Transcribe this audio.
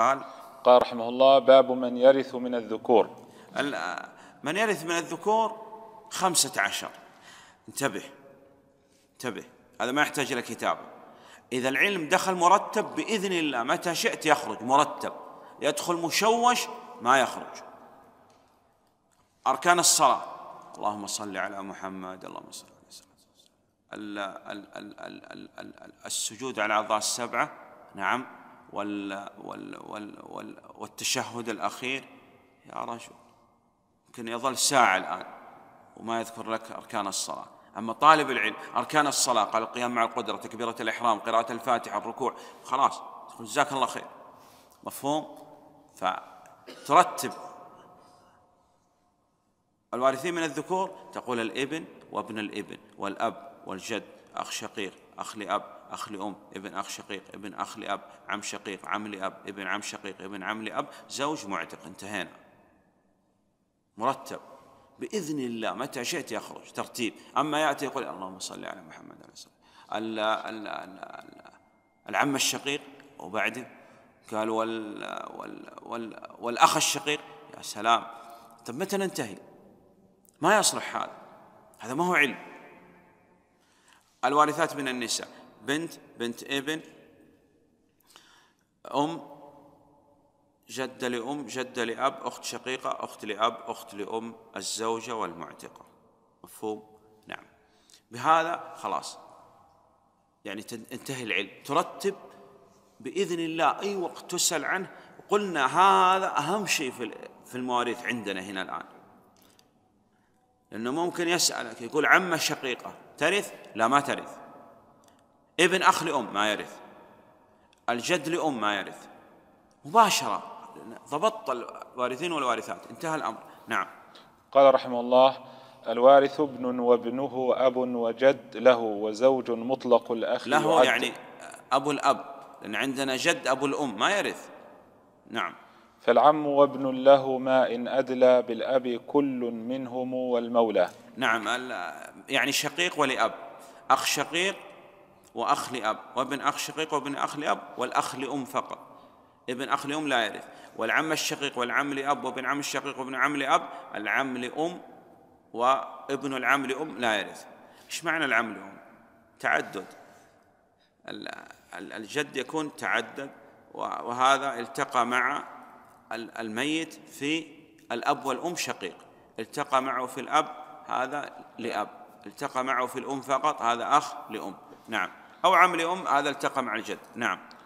قال قال رحمه الله باب من يرث من الذكور من يرث من الذكور خمسة عشر انتبه انتبه هذا ما يحتاج إلى كتابة إذا العلم دخل مرتب بإذن الله متى شئت يخرج مرتب يدخل مشوش ما يخرج أركان الصلاة اللهم صل على محمد اللهم صل على محمد السجود على الأعضاء السبعة نعم وال وال وال وال والتشهد الأخير يا رجل يمكن يظل ساعة الآن وما يذكر لك أركان الصلاة أما طالب العلم أركان الصلاة قال القيام مع القدرة تكبيرة الإحرام قراءة الفاتحة الركوع خلاص جزاك الله خير مفهوم فترتب الوارثين من الذكور تقول الابن وابن الابن والأب والجد أخ شقيق أخ لأب أخ لأم ابن أخ شقيق ابن أخ لأب عم شقيق عم لأب ابن عم شقيق ابن عم لأب زوج معتق انتهينا مرتب بإذن الله متى شئت يخرج ترتيب أما يأتي يقول اللهم صل على محمد عليه الصلاة العم الشقيق وبعده قال وال وال وال والأخ الشقيق يا سلام طب متى ننتهي ما يصلح هذا هذا ما هو علم الوارثات من النساء بنت بنت ابن أم جدة لأم جدة لأب أخت شقيقة أخت لأب أخت لأم الزوجة والمعتقة مفهوم؟ نعم بهذا خلاص يعني انتهي العلم ترتب بإذن الله أي وقت تسأل عنه قلنا هذا أهم شيء في المواريث عندنا هنا الآن لأنه ممكن يسألك يقول عمة الشقيقة ترث؟ لا ما ترث ابن أخ لأم ما يرث الجد لأم ما يرث مباشرة ضبطت الوارثين والوارثات انتهى الأمر نعم قال رحمه الله الوارث ابن وابنه أب وجد له وزوج مطلق الأخ له يعني أبو الأب لأن عندنا جد أبو الأم ما يرث نعم فالعم وابن له ما إن أدلى بالأب كل منهم والمولى نعم يعني شقيق ولأب أخ شقيق وأخ لأب وابن أخ شقيق وابن أخ لأب والأخ لأم فقط ابن أخ لأم لا يرث والعم الشقيق والعم لأب وابن عم الشقيق وابن عم لأب العم لأم وابن العم لأم لا يرث ايش معنى العم لأم تعدد الجد يكون تعدد وهذا التقى مع الميت في الأب والأم شقيق التقى معه في الأب هذا لأب التقى معه في الأم فقط هذا أخ لأم نعم أو عم لأم هذا التقى مع الجد نعم